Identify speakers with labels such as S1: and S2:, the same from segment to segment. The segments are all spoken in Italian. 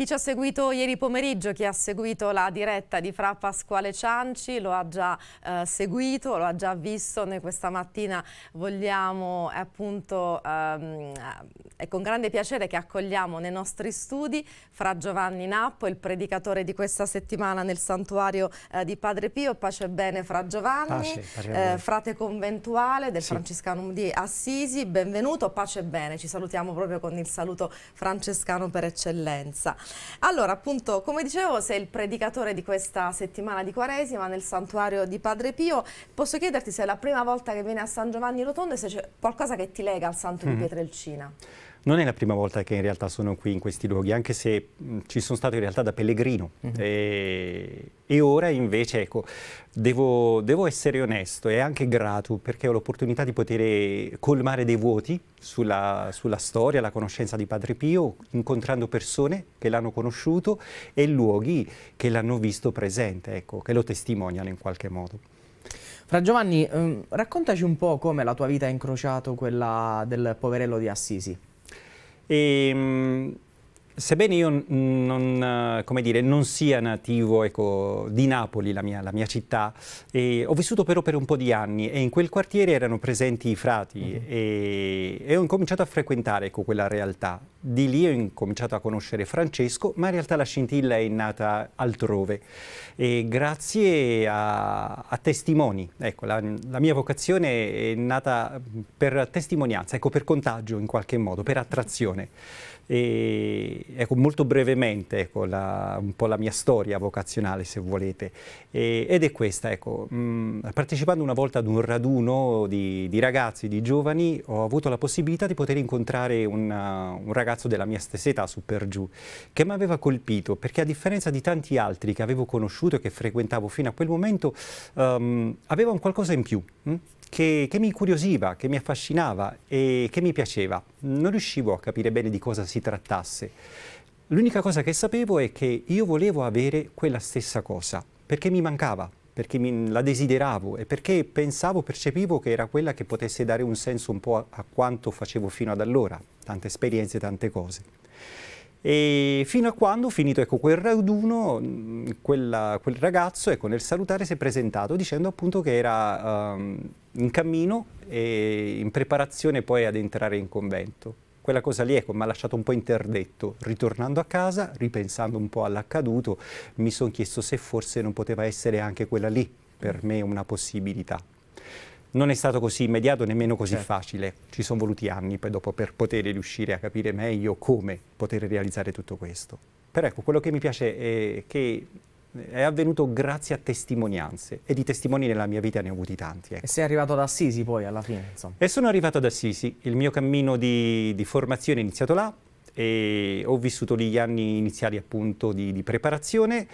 S1: Chi ci ha seguito ieri pomeriggio, chi ha seguito la diretta di Fra Pasquale Cianci lo ha già eh, seguito, lo ha già visto. Noi questa mattina vogliamo eh, appunto, ehm, è eh, con grande piacere che accogliamo nei nostri studi Fra Giovanni Nappo, il predicatore di questa settimana nel santuario eh, di Padre Pio, pace e bene Fra Giovanni, pace, eh, frate conventuale del sì. Francescanum di Assisi, benvenuto, pace e bene, ci salutiamo proprio con il saluto francescano per eccellenza. Allora, appunto, come dicevo, sei il predicatore di questa settimana di Quaresima nel santuario di Padre Pio. Posso chiederti se è la prima volta che vieni a San Giovanni Rotondo e se c'è qualcosa che ti lega al santo mm. di Pietrelcina?
S2: Non è la prima volta che in realtà sono qui in questi luoghi, anche se mh, ci sono stato in realtà da pellegrino. Mm -hmm. e, e, ora invece, ecco, devo, devo, essere onesto e anche grato perché ho l'opportunità di poter eh, colmare dei vuoti sulla, sulla, storia, la conoscenza di Padre Pio, incontrando persone che l'hanno conosciuto e luoghi che l'hanno visto presente, ecco, che lo testimoniano in qualche modo.
S3: Fra Giovanni, ehm, raccontaci un po' come la tua vita ha incrociato quella del poverello di Assisi.
S2: E, ehm, sebbene io non, dire, non sia nativo ecco, di Napoli, la mia, la mia città, eh, ho vissuto però per un po' di anni e in quel quartiere erano presenti i frati mm -hmm. e, e, ho incominciato a frequentare ecco, quella realtà di lì ho incominciato a conoscere Francesco, ma in realtà la scintilla è nata altrove. E grazie a, a testimoni, ecco, la, la, mia vocazione è nata per testimonianza, ecco, per contagio in qualche modo, per attrazione. E, ecco, molto brevemente, ecco, la, un po' la mia storia vocazionale, se volete, e, ed è questa, ecco, mh, mm, partecipando una volta ad un raduno di, di, ragazzi, di giovani, ho avuto la possibilità di poter incontrare una, un ragazzo ragazzo della mia stessa età su per giù, che mi aveva colpito perché a differenza di tanti altri che avevo conosciuto e che frequentavo fino a quel momento, um, aveva un qualcosa in più. Hm? Che, che, mi incuriosiva, che mi affascinava e che mi piaceva. Non riuscivo a capire bene di cosa si trattasse. L'unica cosa che sapevo è che io volevo avere quella stessa cosa, perché mi mancava perché la desideravo e perché pensavo, percepivo che era quella che potesse dare un senso un po' a, a quanto facevo fino ad allora, tante esperienze, tante cose. E fino a quando, finito ecco, quel raduno, quella, quel ragazzo ecco, nel salutare si è presentato dicendo appunto che era um, in cammino e in preparazione poi ad entrare in convento quella cosa lì ecco, mi ha lasciato un po' interdetto. Ritornando a casa, ripensando un po' all'accaduto, mi sono chiesto se forse non poteva essere anche quella lì per me una possibilità. Non è stato così immediato, nemmeno così certo. facile. Ci sono voluti anni poi dopo per poter riuscire a capire meglio come poter realizzare tutto questo. Però ecco, quello che mi piace è che è avvenuto grazie a testimonianze e di testimoni nella mia vita ne ho avuti tanti. Ecco. E sei arrivato ad Assisi poi alla fine? Insomma. E sono arrivato ad Assisi, il mio cammino di, di, formazione è iniziato là e ho vissuto lì gli anni iniziali appunto di, di preparazione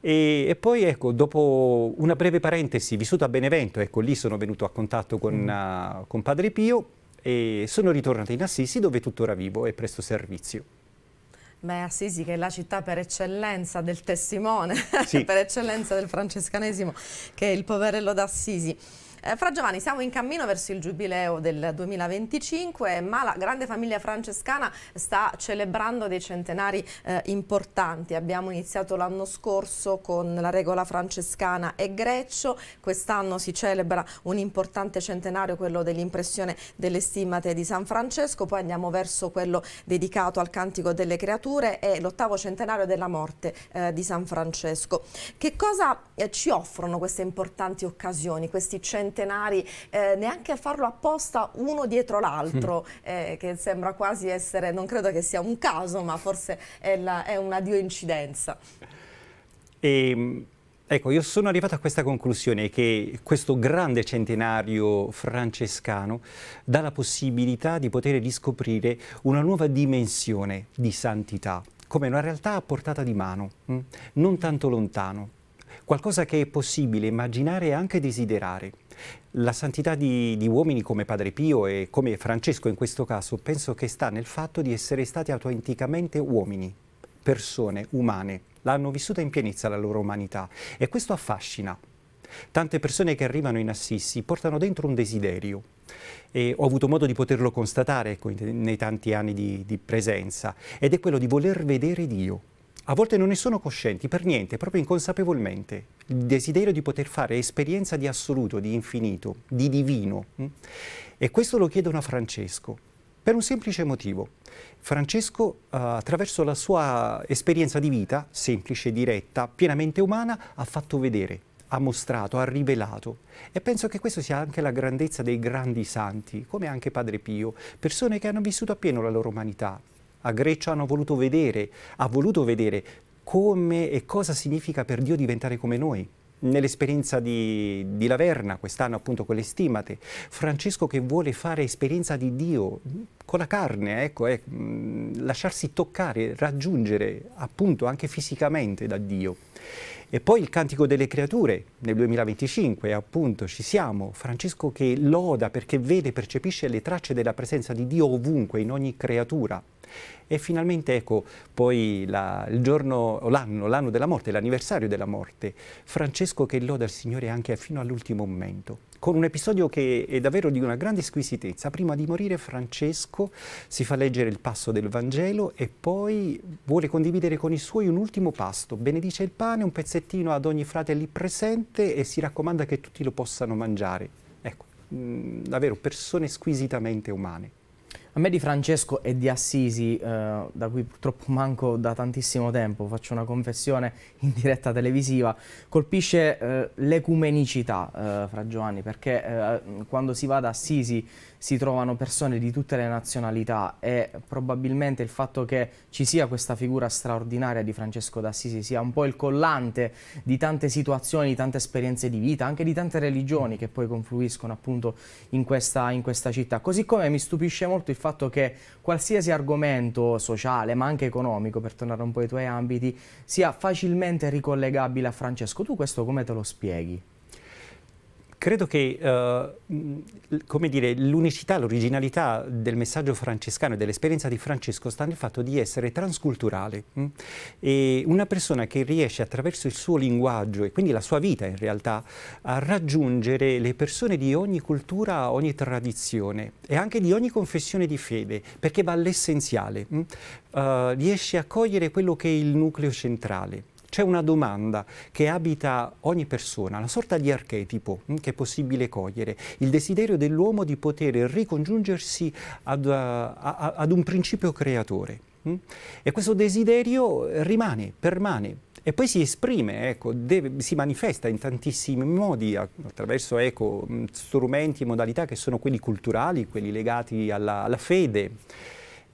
S2: e, e, poi ecco, dopo una breve parentesi, vissuto a Benevento, ecco lì sono venuto a contatto con, mm. uh, con Padre Pio e sono ritornato in Assisi dove tuttora vivo e presto servizio.
S1: Beh, Assisi che è la città per eccellenza del testimone, sì. per eccellenza del francescanesimo, che è il poverello d'Assisi. Eh, Fra Giovanni, siamo in cammino verso il giubileo del 2025, ma la grande famiglia francescana sta celebrando dei centenari eh, importanti. Abbiamo iniziato l'anno scorso con la regola francescana e Greccio, quest'anno si celebra un importante centenario, quello dell'impressione delle stimmate di San Francesco, poi andiamo verso quello dedicato al Cantico delle Creature e l'ottavo centenario della morte eh, di San Francesco. Che cosa eh, ci offrono queste importanti occasioni, questi centenari? centenari, eh, neanche a farlo apposta uno dietro l'altro, mm. eh, che sembra quasi essere, non credo che sia un caso, ma forse è, la, è una dioincidenza.
S2: E, ehm, ecco, io sono arrivato a questa conclusione che questo grande centenario francescano dà la possibilità di poter riscoprire una nuova dimensione di santità, come una realtà a portata di mano, mm? non tanto lontano, qualcosa che è possibile immaginare e anche desiderare. La santità di, di, uomini come Padre Pio e come Francesco in questo caso penso che sta nel fatto di essere stati autenticamente uomini, persone umane. L'hanno vissuta in pienezza la loro umanità e questo affascina. Tante persone che arrivano in Assisi portano dentro un desiderio e ho avuto modo di poterlo constatare ecco, nei tanti anni di, di presenza ed è quello di voler vedere Dio a volte non ne sono coscienti per niente, proprio inconsapevolmente. Il desiderio di poter fare esperienza di assoluto, di infinito, di divino. Mm? E questo lo chiedono a Francesco, per un semplice motivo. Francesco, eh, attraverso la sua esperienza di vita, semplice, diretta, pienamente umana, ha fatto vedere, ha mostrato, ha rivelato. E penso che questa sia anche la grandezza dei grandi santi, come anche Padre Pio, persone che hanno vissuto appieno la loro umanità, a Grecia hanno voluto vedere, ha voluto vedere come e cosa significa per Dio diventare come noi. Nell'esperienza di, di Laverna, quest'anno appunto con le stimate, Francesco che vuole fare esperienza di Dio con la carne, ecco, eh, lasciarsi toccare, raggiungere appunto anche fisicamente da Dio. E poi il Cantico delle Creature nel 2025, appunto, ci siamo. Francesco che loda perché vede percepisce le tracce della presenza di Dio ovunque, in ogni creatura. E finalmente ecco, poi la, il giorno, l'anno, l'anno della morte, l'anniversario della morte, Francesco che loda il Signore anche fino all'ultimo momento con un episodio che è davvero di una grande squisitezza. Prima di morire Francesco si fa leggere il passo del Vangelo e poi vuole condividere con i suoi un ultimo pasto. Benedice il pane, un pezzettino ad ogni frate lì presente e si raccomanda che tutti lo possano mangiare. Ecco, mh, mm, davvero persone squisitamente umane. A
S3: me di Francesco e di Assisi, eh, da cui purtroppo manco da tantissimo tempo, faccio una confessione in diretta televisiva, colpisce eh, l'ecumenicità eh, fra Giovanni, perché eh, quando si va da Assisi si trovano persone di tutte le nazionalità e probabilmente il fatto che ci sia questa figura straordinaria di Francesco d'Assisi sia un po' il collante di tante situazioni, di tante esperienze di vita, anche di tante religioni che poi confluiscono appunto in questa, in questa città. Così come mi stupisce molto il fatto che qualsiasi argomento sociale ma anche economico, per tornare un po' ai tuoi ambiti, sia facilmente ricollegabile a Francesco. Tu questo come te lo spieghi?
S2: Credo che eh, l'unicità, l'originalità del messaggio francescano e dell'esperienza di Francesco sta nel fatto di essere transculturale. Mh? Mm? E una persona che riesce attraverso il suo linguaggio e quindi la sua vita in realtà a raggiungere le persone di ogni cultura, ogni tradizione e anche di ogni confessione di fede, perché va all'essenziale. Mh? Mm? Eh, uh, riesce a cogliere quello che è il nucleo centrale c'è una domanda che abita ogni persona, una sorta di archetipo hm, che è possibile cogliere, il desiderio dell'uomo di poter ricongiungersi ad, eh, a, a, ad un principio creatore. Hm? E questo desiderio rimane, permane, e poi si esprime, ecco, deve, si manifesta in tantissimi modi attraverso ecco, hm, strumenti e modalità che sono quelli culturali, quelli legati alla, alla fede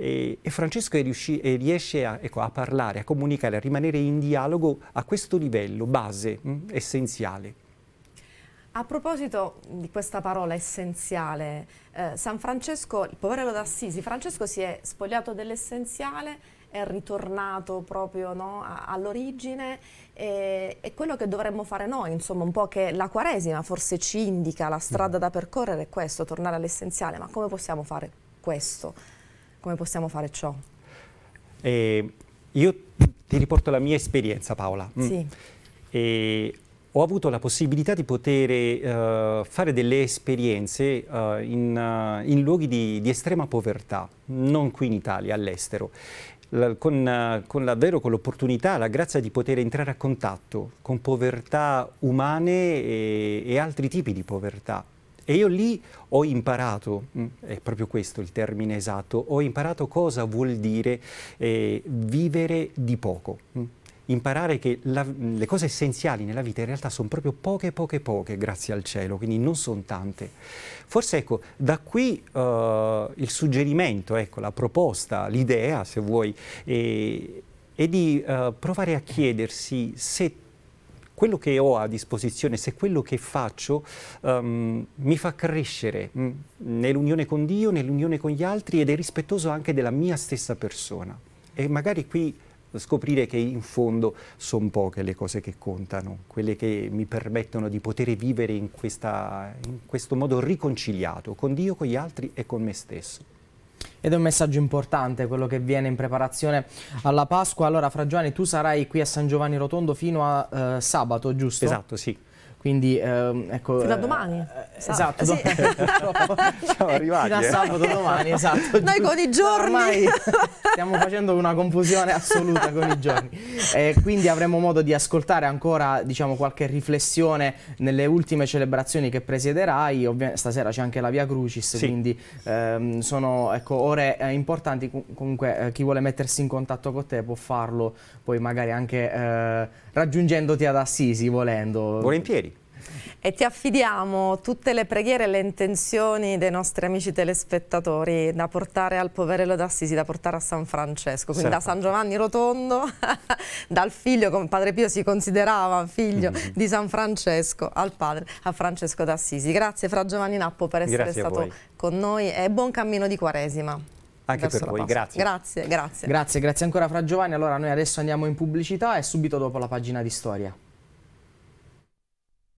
S2: e, e Francesco riusci, e riesce a, ecco, a, parlare, a comunicare, a rimanere in dialogo a questo livello base, mh, mm, essenziale.
S1: A proposito di questa parola essenziale, eh, San Francesco, il poverello d'Assisi, Francesco si è spogliato dell'essenziale è ritornato proprio no, all'origine e, e, quello che dovremmo fare noi, insomma un po' che la Quaresima forse ci indica la strada da percorrere è questo, tornare all'essenziale, ma come possiamo fare questo? come possiamo fare ciò?
S2: Eh, io ti riporto la mia esperienza Paola. Mm. Sì. Mm. ho avuto la possibilità di poter uh, fare delle esperienze uh, in, uh, in, luoghi di, di estrema povertà, non qui in Italia, all'estero. La, con, con, davvero con l'opportunità, la grazia di poter entrare a contatto con povertà umane e, e altri tipi di povertà. E io lì ho imparato, mm, è proprio questo il termine esatto, ho imparato cosa vuol dire eh, vivere di poco. Mm. Imparare che la, le cose essenziali nella vita in realtà sono proprio poche, poche, poche, grazie al cielo, quindi non sono tante. Forse ecco, da qui uh, il suggerimento, ecco, la proposta, l'idea, se vuoi, è, eh, è di uh, provare a chiedersi se quello che ho a disposizione, se quello che faccio um, mi fa crescere mh, mm, nell'unione con Dio, nell'unione con gli altri ed è rispettoso anche della mia stessa persona. E magari qui scoprire che in fondo sono poche le cose che contano, quelle che mi permettono di poter vivere in, questa, in questo modo riconciliato con Dio, con gli altri e con me
S3: stesso ed è un messaggio importante quello che viene in preparazione alla Pasqua. Allora, Fra Giovanni, tu sarai qui a San Giovanni Rotondo fino a eh, sabato, giusto? Esatto, sì. Quindi ehm, ecco. fino a eh, domani. Eh, esatto, eh, sì. domani, siamo arrivati. Da eh. sabato domani, esatto. Noi con i giorni. Ormai stiamo facendo una confusione assoluta con i giorni. Eh, quindi avremo modo di ascoltare ancora diciamo, qualche riflessione nelle ultime celebrazioni che presiederai. Ovvia stasera c'è anche la Via Crucis, sì. quindi ehm, sono ecco, ore eh, importanti. Comunque chi vuole mettersi in contatto con te può farlo, poi magari anche raggiungendoti ad Assisi volendo. Volentieri
S1: e ti affidiamo tutte le preghiere e le intenzioni dei nostri amici telespettatori da portare al poverello d'Assisi, da portare a San Francesco, quindi certo. da San Giovanni Rotondo, dal figlio, come Padre Pio si considerava figlio mm -hmm. di San Francesco, al padre, a Francesco d'Assisi. Grazie Fra Giovanni Nappo per essere Grazie stato con noi e buon cammino di Quaresima
S3: anche per voi, grazie.
S1: grazie. Grazie,
S3: grazie. Grazie, ancora Fra Giovanni. Allora noi adesso andiamo in pubblicità e subito dopo la pagina di storia.